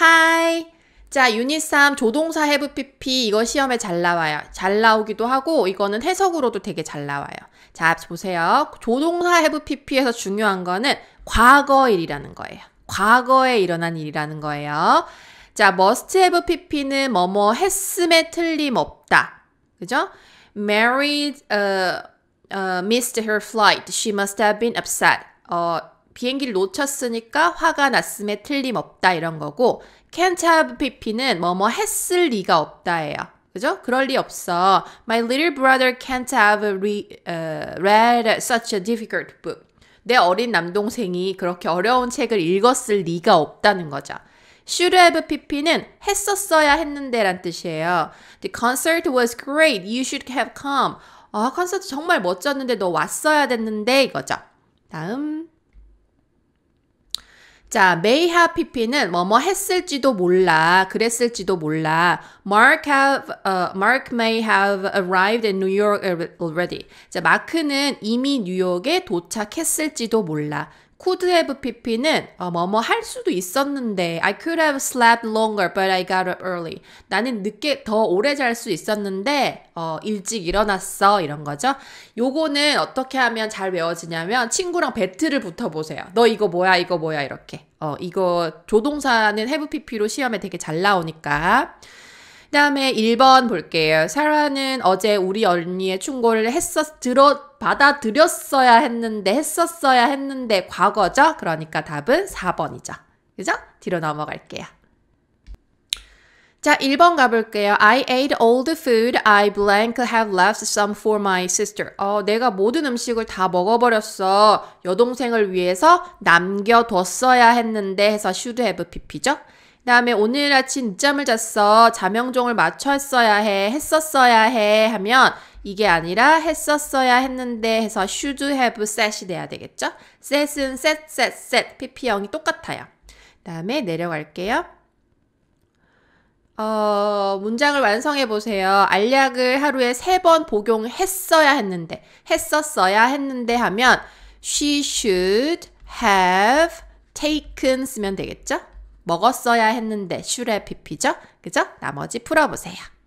하이. 자, 유닛 3 조동사 have pp 이거 시험에 잘 나와요. 잘 나오기도 하고 이거는 해석으로도 되게 잘 나와요. 자, 보세요. 조동사 have pp에서 중요한 거는 과거일이라는 거예요. 과거에 일어난 일이라는 거예요. 자, must have pp는 뭐뭐 했음에 틀림없다. 그죠? married uh, uh, missed her flight. she must have been upset. 어, 비행기를 놓쳤으니까 화가 났음에 틀림없다 이런 거고 can't have pp는 뭐뭐 했을 리가 없다예요. 그죠? 그럴 리 없어. My little brother can't have re, uh, read such a difficult book. 내 어린 남동생이 그렇게 어려운 책을 읽었을 리가 없다는 거죠. Should have pp는 했었어야 했는데란 뜻이에요. The concert was great. You should have come. 아, 콘서트 정말 멋졌는데 너 왔어야 됐는데 이거죠. 다음 자, may have pp는 뭐뭐 했을지도 몰라, 그랬을지도 몰라. Mark have, uh, Mark may have arrived in New York already. 자, 마크는 이미 뉴욕에 도착했을지도 몰라. could have pp는 어, 뭐뭐 뭐 할 수도 있었는데 I could have slept longer but I got up early. 나는 늦게 더 오래 잘 수 있었는데 어, 일찍 일어났어 이런 거죠. 요거는 어떻게 하면 잘 외워지냐면 친구랑 배틀을 붙어 보세요. 너 이거 뭐야 이거 뭐야 이렇게. 어, 이거 조동사는 have pp로 시험에 되게 잘 나오니까. 그 다음에 1번 볼게요. 사라는 어제 우리 언니의 충고를 했었, 들어, 받아들였어야 했는데, 했었어야 했는데, 과거죠? 그러니까 답은 4번이죠. 그죠? 뒤로 넘어갈게요. 자, 1번 가볼게요. I ate all the food I blank have left some for my sister. 어, 내가 모든 음식을 다 먹어버렸어. 여동생을 위해서 남겨뒀어야 했는데 해서 should have pp죠. 다음에 오늘 아침 늦잠을 잤어. 자명종을 맞췄어야 해. 했었어야 해. 하면 이게 아니라 했었어야 했는데 해서 should have set이 돼야 되겠죠? set은 set, set, set. pp형이 똑같아요. 다음에 내려갈게요. 어, 문장을 완성해 보세요. 알약을 하루에 세 번 복용했어야 했는데, 했었어야 했는데 하면 she should have taken 쓰면 되겠죠? 먹었어야 했는데 슈레 피피죠? 그죠? 나머지 풀어보세요.